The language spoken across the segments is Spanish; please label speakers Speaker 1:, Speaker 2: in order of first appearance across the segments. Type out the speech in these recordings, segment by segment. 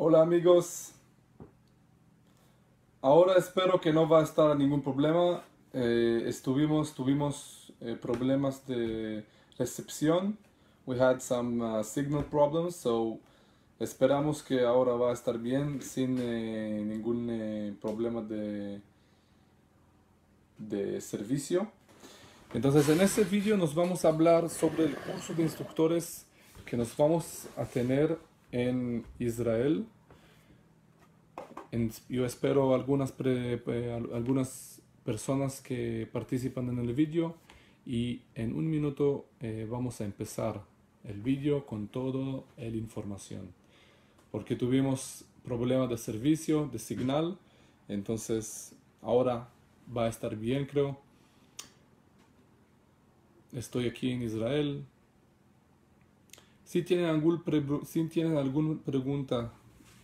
Speaker 1: Hola amigos, ahora espero que no va a estar ningún problema. Eh, estuvimos, tuvimos eh, problemas de recepción. We had some uh, signal problems, so esperamos que ahora va a estar bien sin eh, ningún problema de, de servicio. Entonces en este vídeo nos vamos a hablar sobre el curso de instructores que nos vamos a tener en Israel yo espero algunas, algunas personas que participan en el vídeo y en un minuto eh, vamos a empezar el vídeo con toda la información porque tuvimos problemas de servicio, de señal entonces ahora va a estar bien creo. Estoy aquí en Israel. Si tienen, algún si tienen alguna pregunta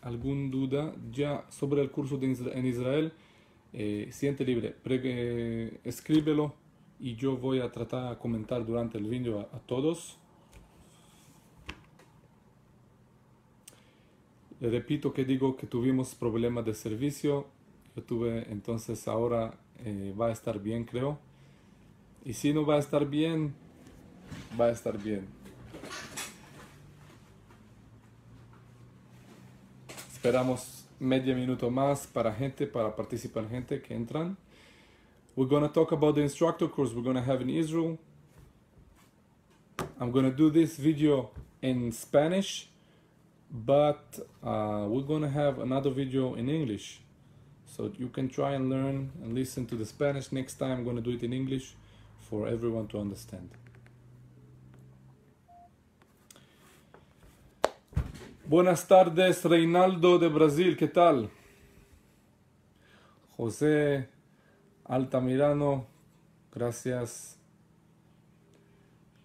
Speaker 1: alguna duda ya sobre el curso en Israel, eh, siente libre, eh, escríbelo y yo voy a tratar de comentar durante el vídeo a, todos. Le repito que digo que tuvimos problemas de servicio, yo tuve entonces ahora eh, va a estar bien creo. Y si no va a estar bien, va a estar bien. esperamos minuto más para gente, para participar gente que entran. We're going to talk about the instructor course we're going to have in Israel. I'm going to do this video in Spanish, but uh, we're going to have another video in English. So you can try and learn and listen to the Spanish. Next time I'm going to do it in English for everyone to understand. Buenas tardes, Reinaldo de Brasil, ¿qué tal? José Altamirano, gracias.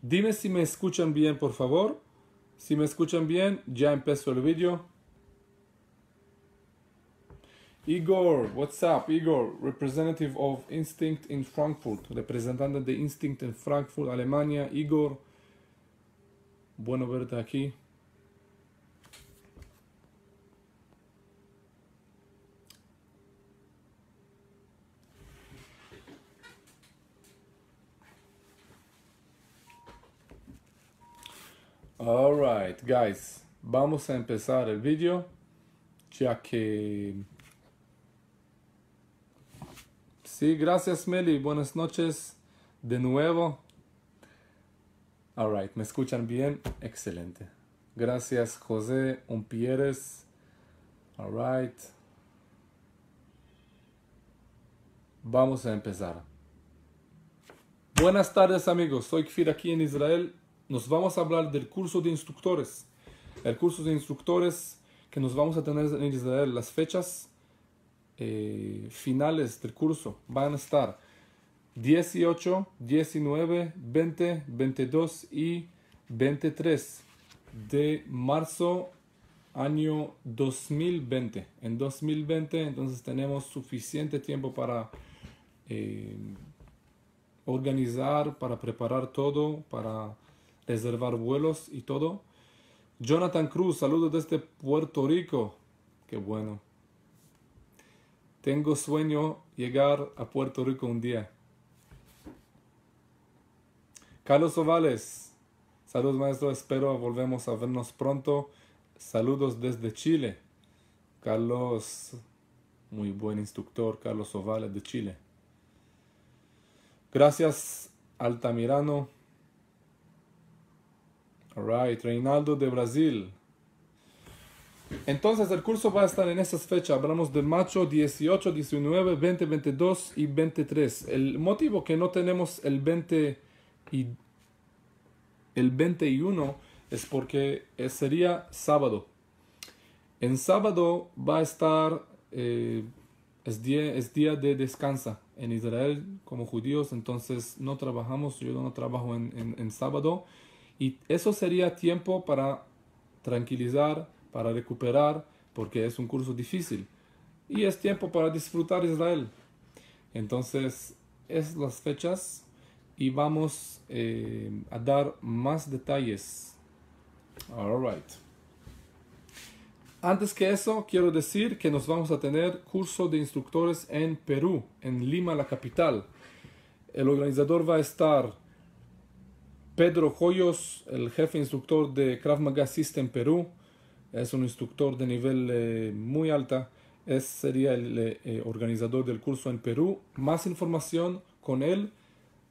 Speaker 1: Dime si me escuchan bien, por favor. Si me escuchan bien, ya empezó el vídeo. Igor, what's up? Igor, representative of Instinct in Frankfurt, representante de Instinct en Frankfurt, Alemania. Igor, bueno verte aquí. Alright, guys, vamos a empezar el vídeo ya que... Sí, gracias Meli, buenas noches de nuevo. Alright, ¿me escuchan bien? Excelente. Gracias José Umpieres. Alright. Vamos a empezar. Buenas tardes amigos, soy Kfir aquí en Israel nos vamos a hablar del curso de instructores. El curso de instructores que nos vamos a tener en Israel, las fechas eh, finales del curso van a estar 18, 19, 20, 22 y 23 de marzo año 2020. En 2020 entonces tenemos suficiente tiempo para eh, organizar, para preparar todo, para reservar vuelos y todo. Jonathan Cruz, saludos desde Puerto Rico. Qué bueno. Tengo sueño llegar a Puerto Rico un día. Carlos Ovales, saludos maestro, espero volvemos a vernos pronto. Saludos desde Chile. Carlos, muy buen instructor, Carlos Ovales de Chile. Gracias, Altamirano. Reinaldo de Brasil. Entonces el curso va a estar en esas fechas, hablamos de macho 18, 19, 20, 22 y 23. El motivo que no tenemos el 20 y el 21 es porque eh, sería sábado. En sábado va a estar, eh, es, día, es día de descansa en Israel como judíos, entonces no trabajamos, yo no trabajo en, en sábado. Y eso sería tiempo para tranquilizar, para recuperar, porque es un curso difícil. Y es tiempo para disfrutar Israel. Entonces, es las fechas y vamos eh, a dar más detalles. All right. Antes que eso, quiero decir que nos vamos a tener curso de instructores en Perú, en Lima, la capital. El organizador va a estar Pedro Joyos, el jefe instructor de Krav Maga System Perú, es un instructor de nivel eh, muy alta, es, sería el eh, eh, organizador del curso en Perú. Más información con él.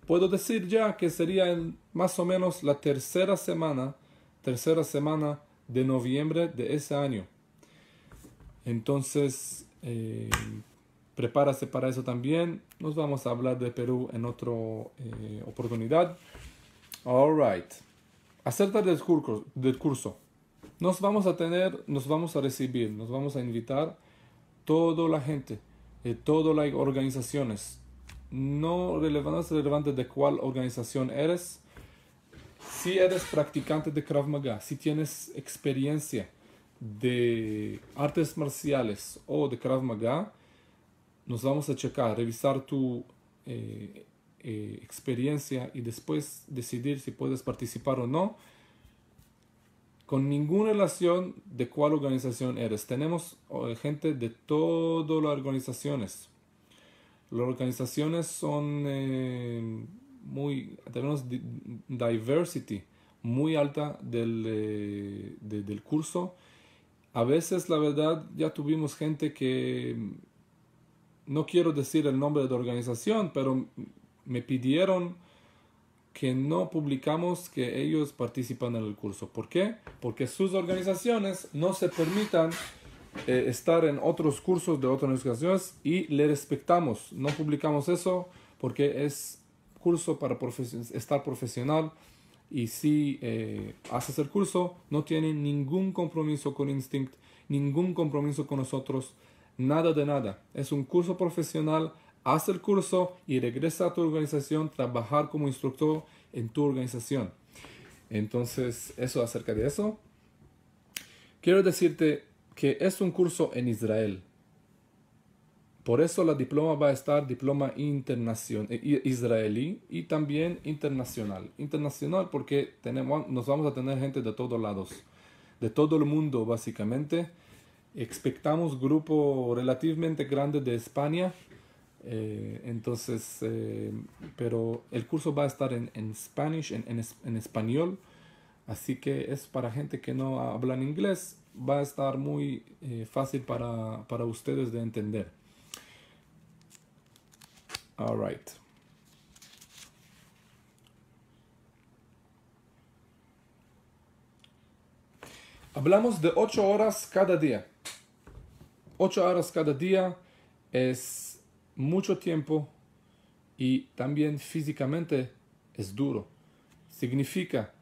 Speaker 1: Puedo decir ya que sería más o menos la tercera semana, tercera semana de noviembre de ese año. Entonces, eh, para eso también. Nos vamos a hablar de Perú en otra oportunidad right Acerca del curso, del curso. Nos vamos a tener, nos vamos a recibir, nos vamos a invitar toda la gente, de eh, todas las organizaciones. No relevante, relevante de cuál organización eres. Si eres practicante de Krav Maga, si tienes experiencia de artes marciales o de Krav Maga, nos vamos a checar, revisar tu eh, eh, experiencia y después decidir si puedes participar o no, con ninguna relación de cuál organización eres. Tenemos eh, gente de todas las organizaciones. Las organizaciones son eh, muy, tenemos diversity muy alta del, del curso. A veces, la verdad, ya tuvimos gente que, no quiero decir el nombre de la organización, pero me pidieron que no publicamos que ellos participan en el curso. ¿Por qué? Porque sus organizaciones no se permitan eh, estar en otros cursos de otras organizaciones y le respetamos. No publicamos eso porque es curso para estar profesional y si eh, haces el curso no tiene ningún compromiso con Instinct, ningún compromiso con nosotros, nada de nada. Es un curso profesional haz el curso y regresa a tu organización, trabajar como instructor en tu organización. Entonces, eso acerca de eso. Quiero decirte que es un curso en Israel. Por eso la diploma va a estar diploma internacional eh, israelí y también internacional. Internacional porque tenemos, nos vamos a tener gente de todos lados, de todo el mundo básicamente. Expectamos grupo relativamente grande de España, eh, entonces, eh, pero el curso va a estar en, Spanish, en, español, así que es para gente que no habla en inglés, va a estar muy eh, fácil para, para, ustedes de entender. All right. Hablamos de 8 horas cada día. 8 horas cada día es mucho tiempo y también físicamente es duro. Significa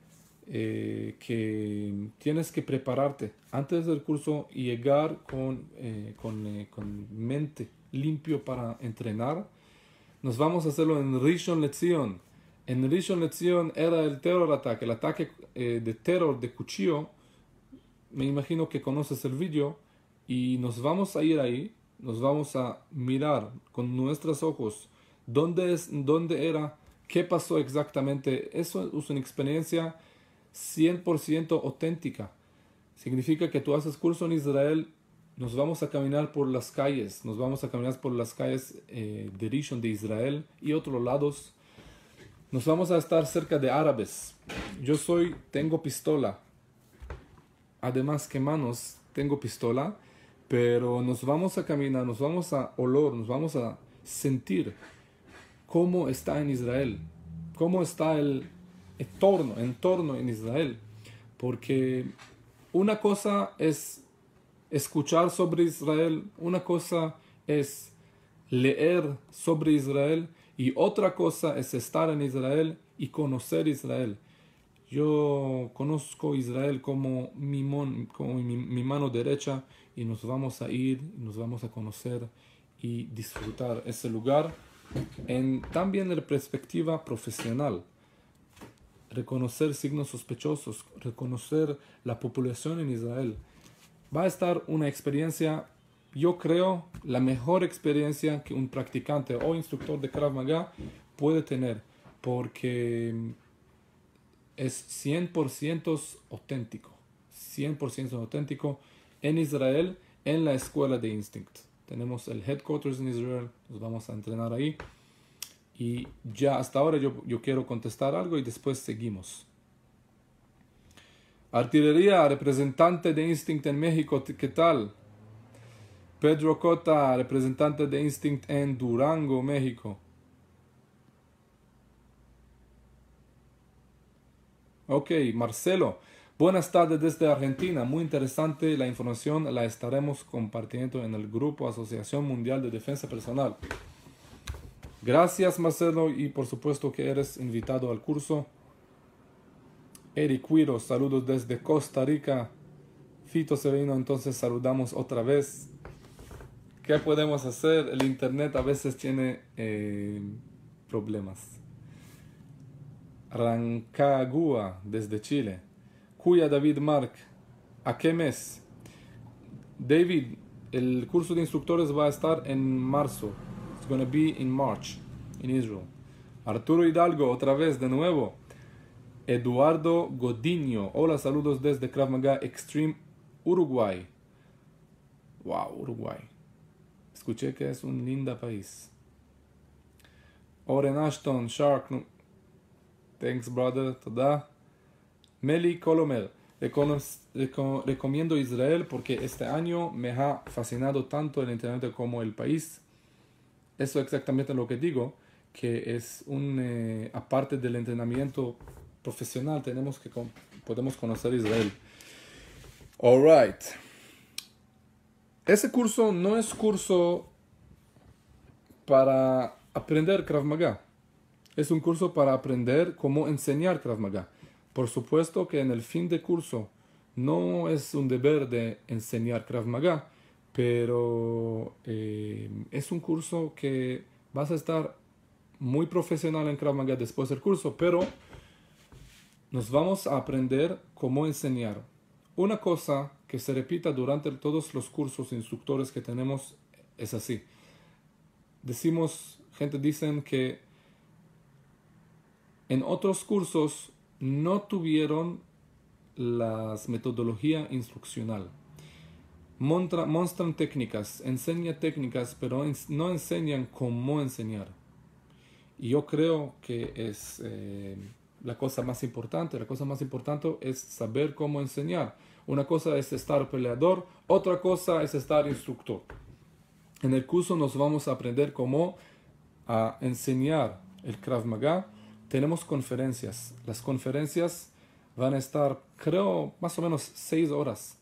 Speaker 1: eh, que tienes que prepararte antes del curso y llegar con, eh, con, eh, con, mente limpio para entrenar. Nos vamos a hacerlo en Rishon Lezion. En Rishon Lezion era el terror ataque, el ataque de terror de cuchillo. Me imagino que conoces el vídeo. Y nos vamos a ir ahí nos vamos a mirar con nuestros ojos dónde, es, dónde era, qué pasó exactamente. Eso es una experiencia 100% auténtica. Significa que tú haces curso en Israel, nos vamos a caminar por las calles, nos vamos a caminar por las calles eh, de Rishon de Israel y otros lados. Nos vamos a estar cerca de árabes. Yo soy, tengo pistola. Además que manos, tengo pistola pero nos vamos a caminar, nos vamos a olor, nos vamos a sentir cómo está en Israel, cómo está el entorno, entorno en Israel. Porque una cosa es escuchar sobre Israel, una cosa es leer sobre Israel y otra cosa es estar en Israel y conocer Israel. Yo conozco Israel como mi, mi mano derecha y nos vamos a ir, nos vamos a conocer y disfrutar ese lugar en también la perspectiva profesional. Reconocer signos sospechosos, reconocer la población en Israel. Va a estar una experiencia, yo creo, la mejor experiencia que un practicante o instructor de Krav Maga puede tener, porque es 100% auténtico. 100% auténtico en Israel en la escuela de Instinct. Tenemos el headquarters en Israel, nos vamos a entrenar ahí. Y ya hasta ahora yo, quiero contestar algo y después seguimos. Artillería, representante de Instinct en México, ¿qué tal? Pedro Cota, representante de Instinct en Durango, México. Ok, Marcelo, Buenas tardes desde Argentina, muy interesante la información, la estaremos compartiendo en el grupo Asociación Mundial de Defensa Personal. Gracias Marcelo y por supuesto que eres invitado al curso. Eric Cuiro, saludos desde Costa Rica. Fito Sereno, entonces saludamos otra vez. ¿Qué podemos hacer? El internet a veces tiene eh, problemas. Rancagua, desde Chile. Cuya David Mark, ¿a qué mes? David, el curso de instructores va a estar en marzo. It's be in March in Israel. Arturo Hidalgo, otra vez de nuevo. Eduardo Godinho, hola, saludos desde Krav Maga Extreme Uruguay. Wow, Uruguay. Escuché que es un lindo país. Oren Ashton, Shark. Thanks, brother. Toda. Meli Colomer, recomiendo Israel porque este año me ha fascinado tanto el Internet como el país. Eso es exactamente lo que digo, que es un, eh, aparte del entrenamiento profesional, tenemos que podemos conocer Israel. All right. Ese curso no es curso para aprender Krav Maga. Es un curso para aprender cómo enseñar Krav Maga. Por supuesto que en el fin de curso no es un deber de enseñar Krav Maga, pero eh, es un curso que vas a estar muy profesional en Krav Maga después del curso, pero nos vamos a aprender cómo enseñar. Una cosa que se repita durante todos los cursos instructores que tenemos es así. Decimos, gente dicen que en otros cursos no tuvieron la metodología instruccional. Montra, técnicas, enseña técnicas, pero no enseñan cómo enseñar. Y yo creo que es eh, la cosa más importante. La cosa más importante es saber cómo enseñar. Una cosa es estar peleador, otra cosa es estar instructor. En el curso nos vamos a aprender cómo a enseñar el Krav Maga tenemos conferencias. Las conferencias van a estar, creo, más o menos seis horas.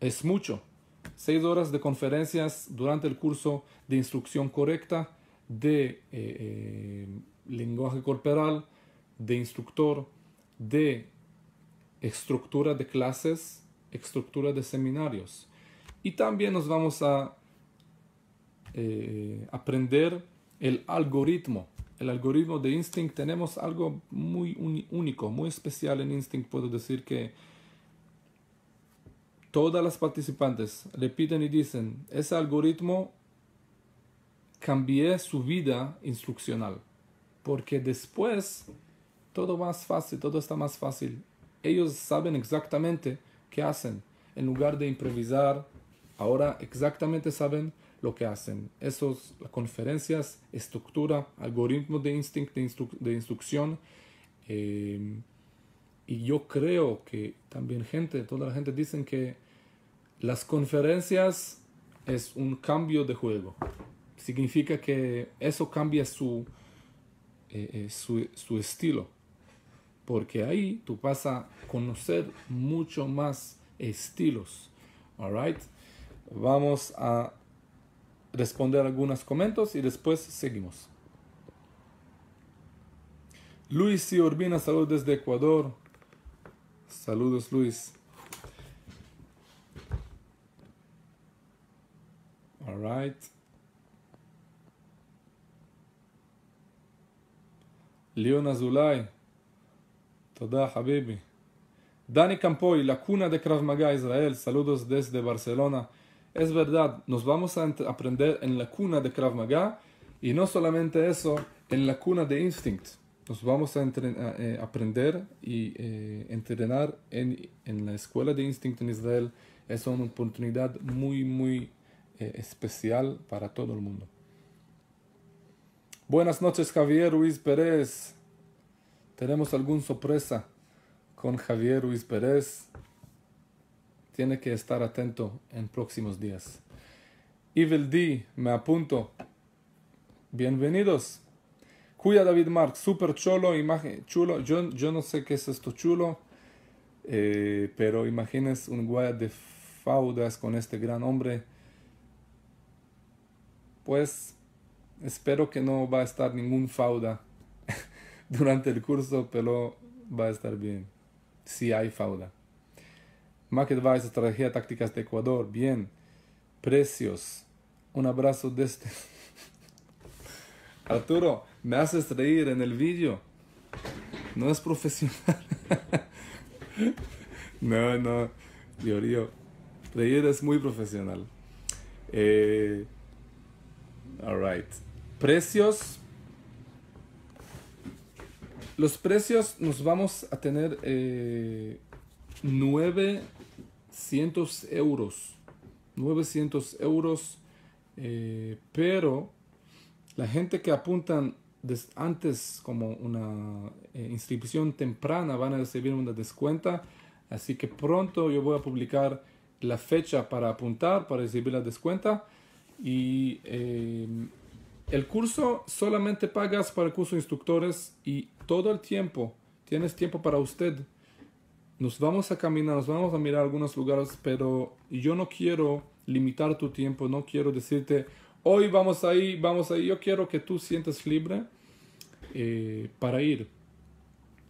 Speaker 1: Es mucho. Seis horas de conferencias durante el curso de instrucción correcta, de eh, eh, lenguaje corporal, de instructor, de estructura de clases, estructura de seminarios. Y también nos vamos a eh, aprender el algoritmo el algoritmo de Instinct tenemos algo muy único, muy especial en Instinct. Puedo decir que todas las participantes le piden y dicen, ese algoritmo cambié su vida instruccional, porque después todo más fácil, todo está más fácil. Ellos saben exactamente qué hacen. En lugar de improvisar, ahora exactamente saben lo que hacen. Esas conferencias, estructura, algoritmo de instinto, de, instrucción. Eh, y yo creo que también gente, toda la gente dicen que las conferencias es un cambio de juego. Significa que eso cambia su, eh, eh, su, estilo. Porque ahí tú vas a conocer mucho más estilos. Vamos a responder algunos comentarios y después seguimos. Luis y Urbina, saludos desde Ecuador. Saludos, Luis. All right. Leona Zulay. Toda, Habibi. Dani Campoy, la cuna de Krav Maga Israel. Saludos desde Barcelona. Es verdad, nos vamos a aprender en la cuna de Krav Maga y no solamente eso, en la cuna de Instinct. Nos vamos a, eh, aprender y eh, entrenar en, la escuela de Instinct en Israel. Es una oportunidad muy, muy eh, especial para todo el mundo. Buenas noches, Javier Ruiz Pérez. Tenemos alguna sorpresa con Javier Ruiz Pérez tiene que estar atento en próximos días. Evil D, me apunto. Bienvenidos. Cuya David Mark, super cholo, imagen, chulo. Yo, yo no sé qué es esto chulo, eh, pero imagines un guaya de faudas con este gran hombre. Pues espero que no va a estar ningún fauda durante el curso, pero va a estar bien. Si hay fauda. Market Vice, Estrategia Tácticas de Ecuador. Bien. Precios. Un abrazo este. Arturo, me haces reír en el vídeo. No es profesional. no, no. río. Reír es muy profesional. Eh, Alright. Precios. Los precios nos vamos a tener eh, nueve cientos euros, 900 euros, eh, pero la gente que apuntan antes como una eh, inscripción temprana van a recibir una descuenta, así que pronto yo voy a publicar la fecha para apuntar, para recibir la descuenta y eh, el curso solamente pagas para el curso instructores y todo el tiempo, tienes tiempo para usted nos vamos a caminar, nos vamos a mirar algunos lugares, pero yo no quiero limitar tu tiempo, no quiero decirte, hoy vamos ahí, vamos ahí, yo quiero que tú sientas libre eh, para ir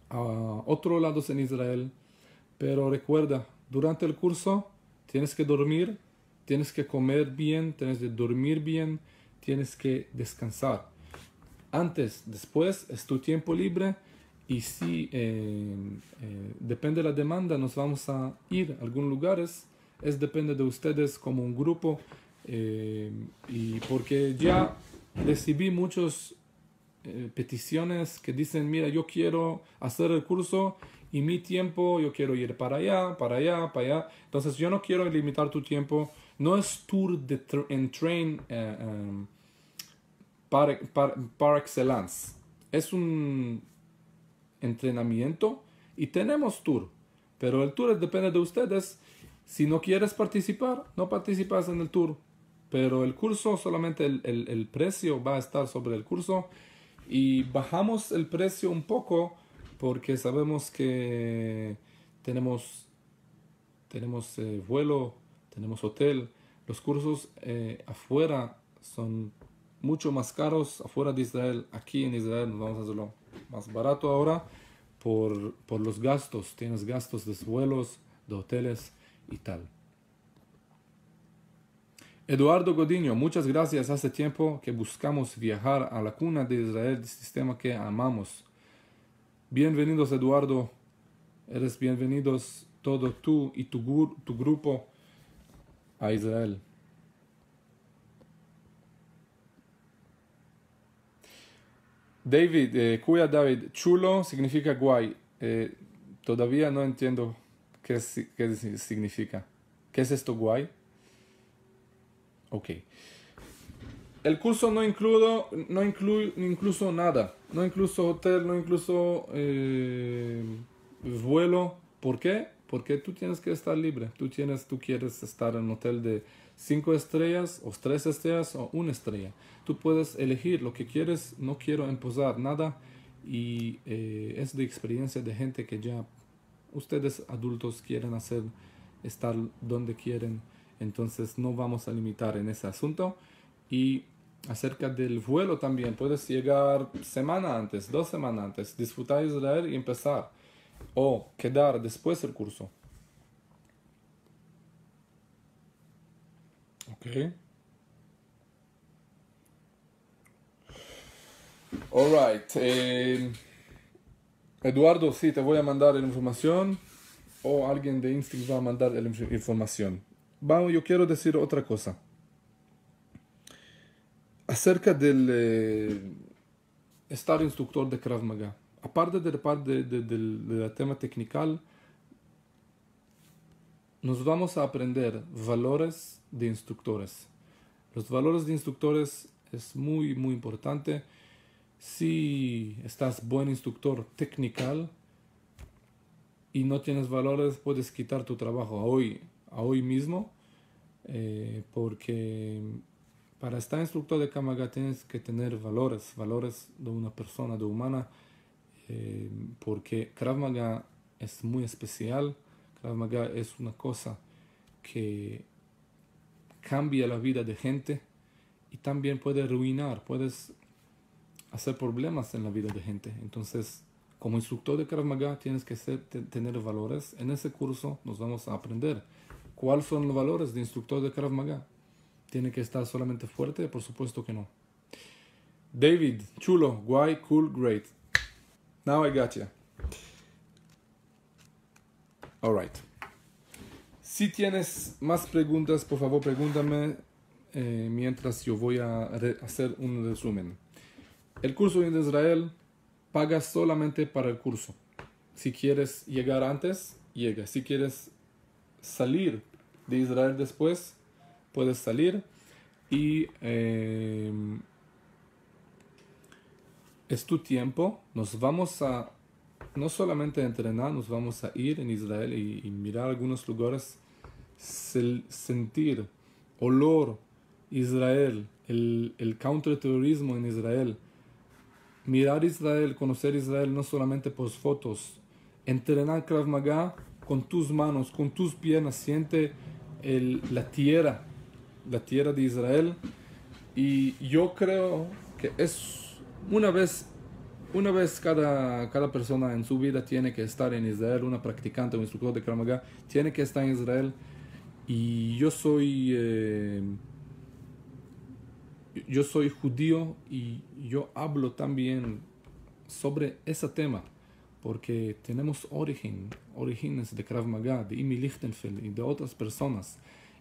Speaker 1: a otros lados en Israel, pero recuerda, durante el curso tienes que dormir, tienes que comer bien, tienes que dormir bien, tienes que descansar. Antes, después, es tu tiempo libre y si em, eh, depende de la demanda, nos vamos a ir a algunos lugares. Es depende de ustedes como un grupo. Em, y porque ya recibí muchas eh, peticiones que dicen, mira, yo quiero hacer el curso y mi tiempo, yo quiero ir para allá, para allá, para allá. Entonces yo no quiero limitar tu tiempo. No es tour de en train um, eh, em, par excellence. Es un entrenamiento y tenemos tour. Pero el tour depende de ustedes. Si no quieres participar, no participas en el tour. Pero el curso, solamente el, precio va a estar sobre el curso. Y bajamos el precio un poco porque sabemos que tenemos, tenemos eh, vuelo, tenemos hotel. Los cursos eh, afuera son mucho más caros afuera de Israel. Aquí en Israel no vamos a hacerlo más barato ahora por, los gastos. Tienes gastos de vuelos, de hoteles y tal. Eduardo Godinho muchas gracias. Hace tiempo que buscamos viajar a la cuna de Israel, del sistema que amamos. Bienvenidos, Eduardo. Eres bienvenidos todo tú y tu, tu grupo a Israel. David, eh, cuya David, chulo significa guay. Eh, todavía no entiendo qué, significa. ¿Qué es esto guay? Ok. El curso no incluye no incluso nada. No incluso hotel, no incluso eh, vuelo. ¿Por qué? Porque tú tienes que estar libre. Tú, tienes, tú quieres estar en hotel de cinco estrellas o tres estrellas o una estrella. Tú puedes elegir lo que quieres, no quiero emposar nada y eh, es de experiencia de gente que ya ustedes adultos quieren hacer estar donde quieren, entonces no vamos a limitar en ese asunto y acerca del vuelo también. Puedes llegar semana antes, dos semanas antes, disfrutar Israel y empezar. O quedar después el curso. Okay. All right. Eh, Eduardo, sí, te voy a mandar la información o alguien de Instinct va a mandar la información. Vamos, yo quiero decir otra cosa. Acerca del eh, estar instructor de Krav Maga. Aparte de del tema técnico nos vamos a aprender valores de instructores. Los valores de instructores es muy, muy importante. Si estás buen instructor técnico y no tienes valores, puedes quitar tu trabajo hoy, hoy mismo, eh, porque para estar instructor de Maga tienes que tener valores, valores de una persona, de humana, eh, porque Krav Maga es muy especial Krav Maga es una cosa que cambia la vida de gente y también puede arruinar, puedes hacer problemas en la vida de gente. Entonces, como instructor de Krav Maga tienes que tener valores. En ese curso nos vamos a aprender cuáles son los valores de instructor de Krav Maga. ¿Tiene que estar solamente fuerte? Por supuesto que no. David, chulo, guay, cool, great. Now I got you. Alright. Si tienes más preguntas, por favor pregúntame eh, mientras yo voy a hacer un resumen. El curso en Israel paga solamente para el curso. Si quieres llegar antes, llega. Si quieres salir de Israel después, puedes salir. Y em, es tu tiempo. Nos vamos a no solamente entrenar, nos vamos a ir en Israel y, mirar algunos lugares, sentir, olor, Israel, el, el counterterrorismo en Israel. Mirar Israel, conocer Israel no solamente por fotos. Entrenar Krav Maga con tus manos, con tus piernas, siente el, la tierra, la tierra de Israel. Y yo creo que es una vez una vez cada, cada persona en su vida tiene que estar en Israel, una practicante o instructor de Krav Maga, tiene que estar en Israel. Y yo soy, eh, yo soy judío y yo hablo también sobre ese tema, porque tenemos origen, orígenes de Krav Maga, de Imi Lichtenfeld y de otras personas.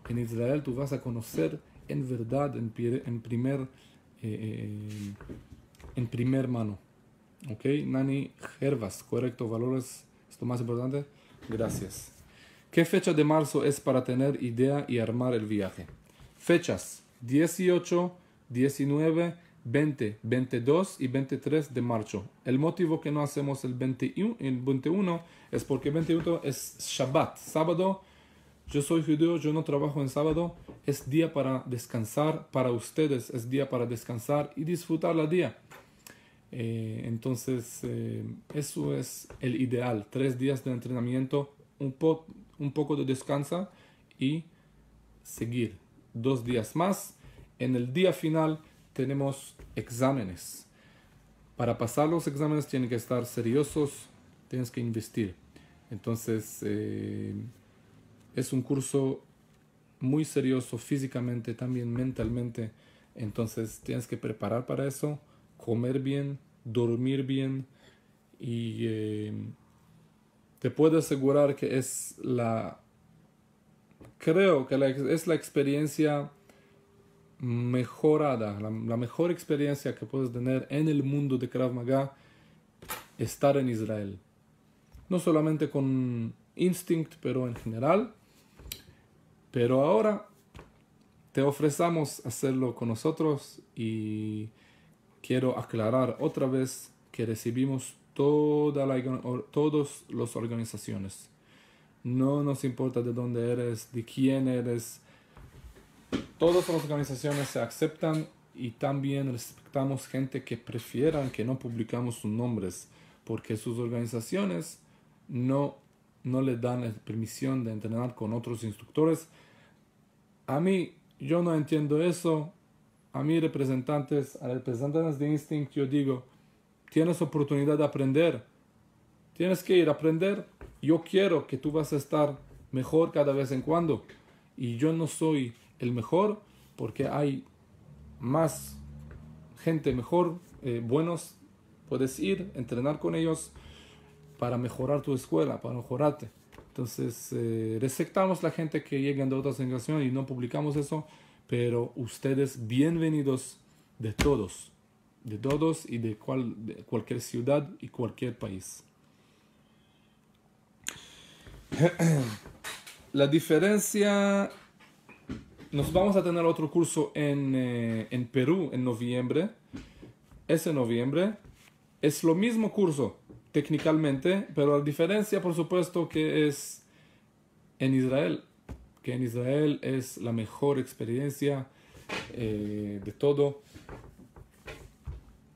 Speaker 1: En Israel tú vas a conocer en verdad, en, primer, eh, eh, en primer mano. Ok, Nani Gervas, correcto, valores, Esto más importante. Gracias. ¿Qué fecha de marzo es para tener idea y armar el viaje? Fechas 18, 19, 20, 22 y 23 de marzo. El motivo que no hacemos el 21, el 21 es porque 21 es Shabbat, sábado. Yo soy judío, yo no trabajo en sábado. Es día para descansar, para ustedes es día para descansar y disfrutar la día eh, entonces, eh, eso es el ideal. Tres días de entrenamiento, un, poco de descanso y seguir. Dos días más. En el día final tenemos exámenes. Para pasar los exámenes tienen que estar seriosos, tienes que investir. Entonces, eh, es un curso muy serio físicamente, también mentalmente. Entonces, tienes que preparar para eso comer bien, dormir bien y eh, te puedo asegurar que es la, creo que es la experiencia mejorada, la, la, mejor experiencia que puedes tener en el mundo de Krav Maga, estar en Israel. No solamente con Instinct, pero en general. Pero ahora te ofrecemos hacerlo con nosotros y quiero aclarar otra vez que recibimos toda la, todos las organizaciones. No nos importa de dónde eres, de quién eres. Todas las organizaciones se aceptan y también respetamos gente que prefieran que no publicamos sus nombres porque sus organizaciones no, no le dan permisión de entrenar con otros instructores. A mí, yo no entiendo eso, a mis representantes, a representantes de Instinct, yo digo, tienes oportunidad de aprender, tienes que ir a aprender, yo quiero que tú vas a estar mejor cada vez en cuando. Y yo no soy el mejor porque hay más gente mejor, eh, buenos, puedes ir, entrenar con ellos para mejorar tu escuela, para mejorarte. Entonces, eh, receptamos la gente que llegan de otras generación y no publicamos eso pero ustedes bienvenidos de todos, de todos y de, cualquier ciudad y cualquier país. La diferencia, nos vamos a tener otro curso en, eh, en Perú en noviembre, ese noviembre, es lo mismo curso técnicamente, pero la diferencia por supuesto que es en Israel en Israel es la mejor experiencia eh, de todo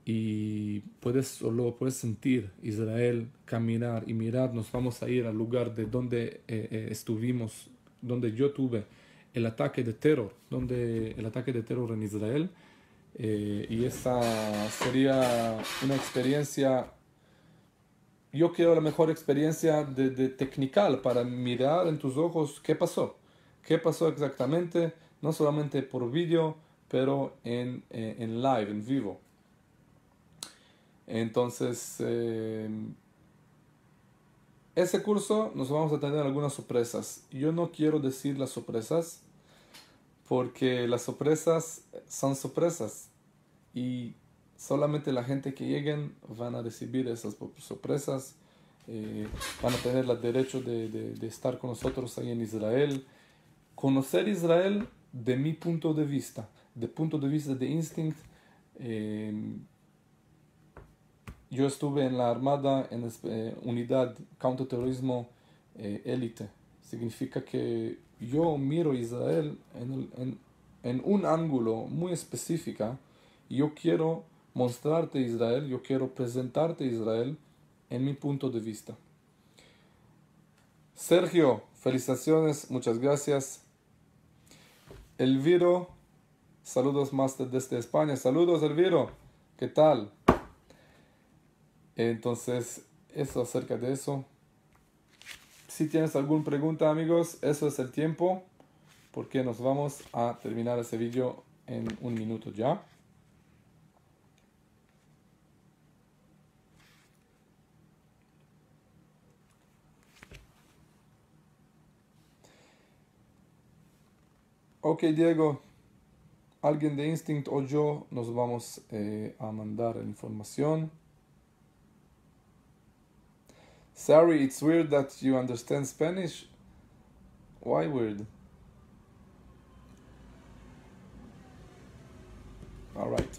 Speaker 1: y puedes solo puedes sentir Israel caminar y mirar nos vamos a ir al lugar de donde eh, eh, estuvimos donde yo tuve el ataque de terror donde el ataque de terror en Israel y esa sería una experiencia yo quiero la mejor experiencia de, de technical para mirar en tus ojos qué pasó ¿Qué pasó exactamente? No solamente por vídeo, pero eh, en, live, en vivo. Entonces, eh, ese curso nos vamos a tener algunas sorpresas. Yo no quiero decir las sorpresas, porque las sorpresas son sorpresas. Y solamente la gente que lleguen van a recibir esas sorpresas. Eh, van a tener el derecho de, de, estar con nosotros ahí en Israel, conocer Israel de mi punto de vista, de punto de vista de Instinct. Eh, yo estuve en la Armada, en la Unidad eh, unidad counterterrorismo eh, élite. Significa que yo miro Israel en, un ángulo muy específico. Yo quiero mostrarte Israel, yo quiero presentarte Israel en mi punto de vista. Sergio, Felicitaciones, muchas gracias. Elviro, saludos más desde España. Saludos, Elviro. ¿Qué tal? Entonces, eso acerca de eso. Si tienes alguna pregunta, amigos, eso es el tiempo. Porque nos vamos a terminar ese vídeo en un minuto ya. Ok, Diego, alguien de Instinct o yo nos vamos eh, a mandar la información. Sorry, it's weird that you understand Spanish. Why weird? All right.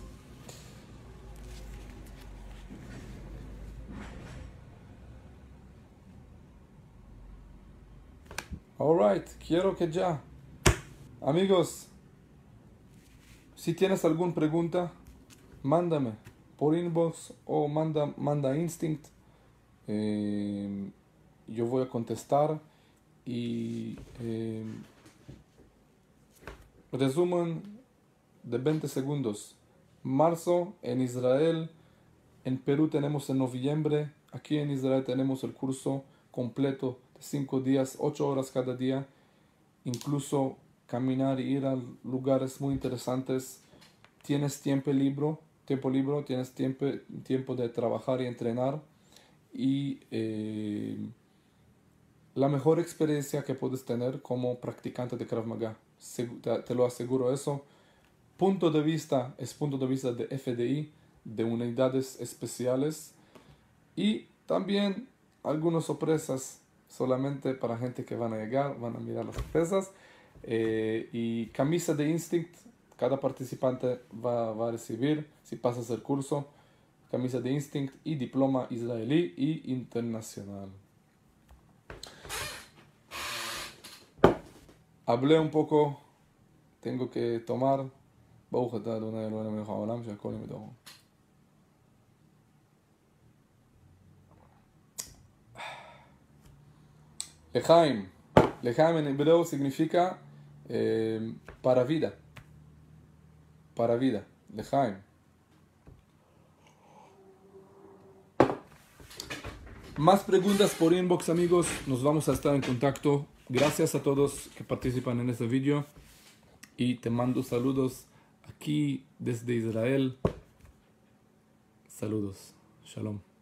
Speaker 1: All right, quiero que ya. Amigos, si tienes alguna pregunta, mándame por inbox o manda, manda instinct. Eh, yo voy a contestar y em, resumen de 20 segundos. Marzo en Israel, en Perú tenemos en noviembre, aquí en Israel tenemos el curso completo de 5 días, 8 horas cada día, incluso caminar y ir a lugares muy interesantes. Tienes tiempo libre, tiempo libre tienes tiempo, tiempo de trabajar y entrenar. Y eh, la mejor experiencia que puedes tener como practicante de Krav Maga. Te lo aseguro eso. Punto de vista es punto de vista de FDI, de unidades especiales. Y también algunas sorpresas solamente para gente que van a llegar, van a mirar las sorpresas. Eh, y camisa de Instinct, cada participante va, a recibir, si pasas el curso, camisa de Instinct y diploma israelí y internacional. Hablé un poco, tengo que tomar. Lejaim. Lejaim en hebreo significa Em, para vida. Para vida. De Más preguntas por inbox, amigos. Nos vamos a estar en contacto. Gracias a todos que participan en este video. Y te mando saludos aquí desde Israel. Saludos. Shalom.